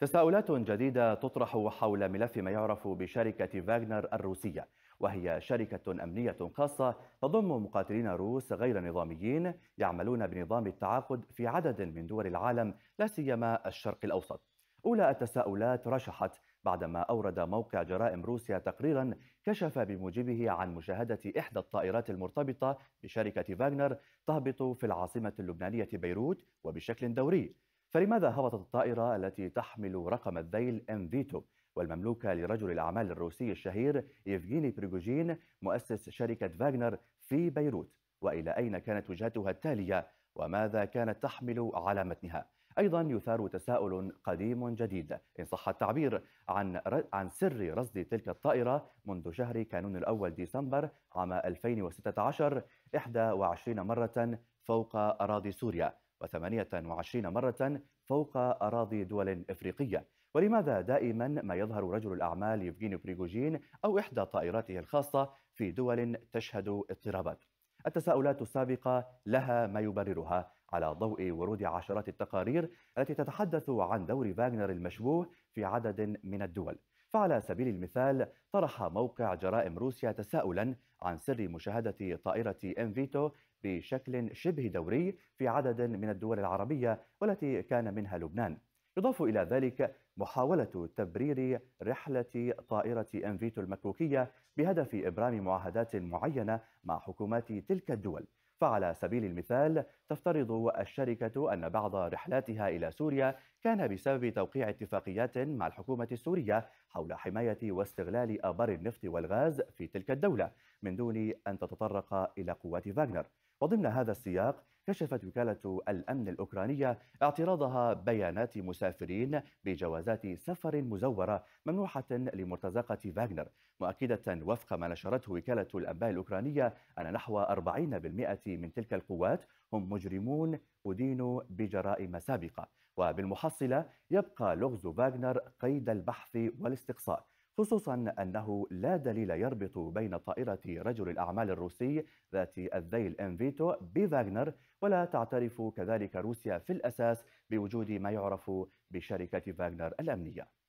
تساؤلات جديدة تطرح حول ملف ما يعرف بشركة فاغنر الروسية وهي شركة أمنية خاصة تضم مقاتلين روس غير نظاميين يعملون بنظام التعاقد في عدد من دول العالم لا سيما الشرق الأوسط أولى التساؤلات رشحت بعدما أورد موقع جرائم روسيا تقريرا كشف بموجبه عن مشاهدة إحدى الطائرات المرتبطة بشركة فاغنر تهبط في العاصمة اللبنانية بيروت وبشكل دوري فلماذا هبطت الطائرة التي تحمل رقم الذيل انفيتو فيتو والمملوكة لرجل الأعمال الروسي الشهير يفجيني بريغوجين مؤسس شركة فاغنر في بيروت وإلى أين كانت وجهتها التالية وماذا كانت تحمل على متنها أيضا يثار تساؤل قديم جديد إن صح التعبير عن عن سر رصد تلك الطائرة منذ شهر كانون الأول ديسمبر عام 2016 21 مرة فوق أراضي سوريا و28 مرة فوق أراضي دول إفريقية ولماذا دائما ما يظهر رجل الأعمال يفغيني بريغوجين أو إحدى طائراته الخاصة في دول تشهد اضطرابات التساؤلات السابقة لها ما يبررها على ضوء ورود عشرات التقارير التي تتحدث عن دور فاغنر المشبوه في عدد من الدول فعلى سبيل المثال طرح موقع جرائم روسيا تساؤلا عن سر مشاهدة طائرة انفيتو بشكل شبه دوري في عدد من الدول العربية والتي كان منها لبنان يضاف إلى ذلك محاولة تبرير رحلة طائرة انفيتو المكوكية بهدف إبرام معاهدات معينة مع حكومات تلك الدول فعلى سبيل المثال تفترض الشركة أن بعض رحلاتها إلى سوريا كان بسبب توقيع اتفاقيات مع الحكومة السورية حول حماية واستغلال آبار النفط والغاز في تلك الدولة من دون أن تتطرق إلى قوات فاغنر وضمن هذا السياق كشفت وكالة الأمن الأوكرانية اعتراضها بيانات مسافرين بجوازات سفر مزورة ممنوحة لمرتزقة فاغنر مؤكدة وفق ما نشرته وكالة الأنباء الأوكرانية أن نحو 40% من تلك القوات هم مجرمون أدينوا بجرائم سابقة وبالمحصلة يبقى لغز فاغنر قيد البحث والاستقصاء خصوصا أنه لا دليل يربط بين طائرة رجل الأعمال الروسي ذات الذيل انفيتو بفاغنر ولا تعترف كذلك روسيا في الأساس بوجود ما يعرف بشركة فاغنر الأمنية